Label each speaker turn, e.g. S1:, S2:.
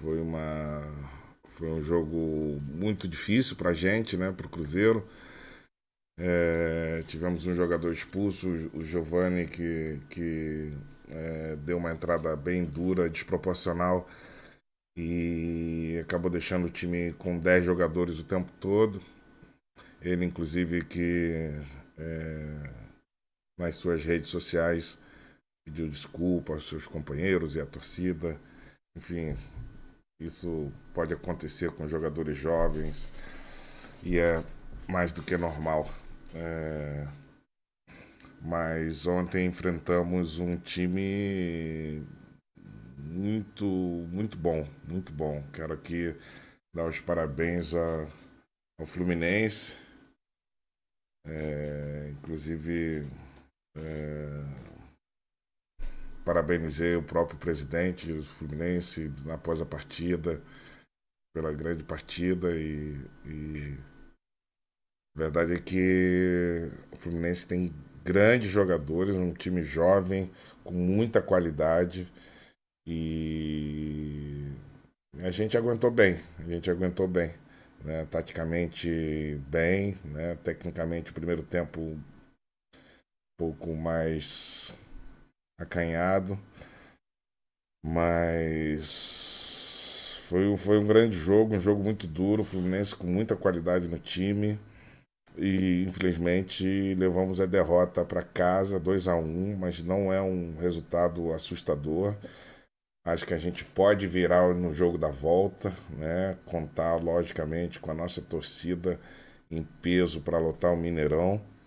S1: Foi uma foi um jogo muito difícil para a gente, né, para o Cruzeiro. É, tivemos um jogador expulso, o Giovani, que, que é, deu uma entrada bem dura, desproporcional e acabou deixando o time com 10 jogadores o tempo todo. Ele, inclusive, que é, nas suas redes sociais pediu desculpa aos seus companheiros e à torcida. Enfim, isso pode acontecer com jogadores jovens e é mais do que normal. É... Mas ontem enfrentamos um time muito, muito bom, muito bom. Quero aqui dar os parabéns a, ao Fluminense. É... Inclusive, é parabenizei o próprio presidente do Fluminense após a partida, pela grande partida e, e... a verdade é que o Fluminense tem grandes jogadores, um time jovem, com muita qualidade e a gente aguentou bem, a gente aguentou bem. Né, taticamente bem, né, tecnicamente o primeiro tempo um pouco mais acanhado. Mas foi, foi um grande jogo, um jogo muito duro. O Fluminense com muita qualidade no time. E infelizmente levamos a derrota para casa, 2 a 1 um, mas não é um resultado assustador. Acho que a gente pode virar no jogo da volta, né? Contar logicamente com a nossa torcida em peso para lotar o Mineirão.